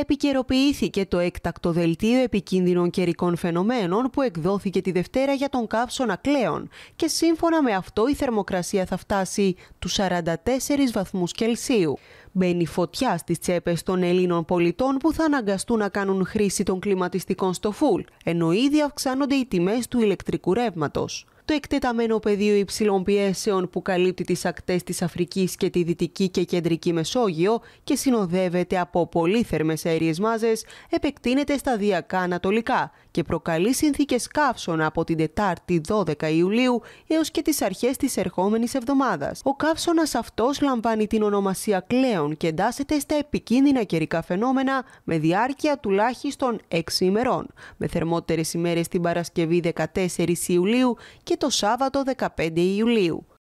επικαιροποιήθηκε το έκτακτο δελτίο επικίνδυνων καιρικών φαινομένων που εκδόθηκε τη Δευτέρα για τον καύσωνα κλαίων και σύμφωνα με αυτό η θερμοκρασία θα φτάσει τους 44 βαθμούς Κελσίου. Μπαίνει φωτιά στις τσέπες των Ελλήνων πολιτών που θα αναγκαστούν να κάνουν χρήση των κλιματιστικών στο φουλ, ενώ ήδη αυξάνονται οι τιμές του ηλεκτρικού ρεύματος το εκτεταμένο πεδίο υψηλών πιέσεων που καλύπτει τις ακτές της Αφρικής και τη Δυτική και Κεντρική Μεσόγειο και συνοδεύεται από πολύ θερμές αέριες μάζες, επεκτείνεται σταδιακά ανατολικά και προκαλεί συνθήκες καύσωνα από την Τετάρτη 12 Ιουλίου έως και τις αρχές της ερχόμενης εβδομάδας. Ο καύσωνας αυτός λαμβάνει την ονομασία κλέον και εντάσσεται στα επικίνδυνα καιρικά φαινόμενα με διάρκεια τουλάχιστον 6 ημερών, με θερμότερες ημέρες την Παρασκευή 14 Ιουλίου και το Σάββατο 15 Ιουλίου.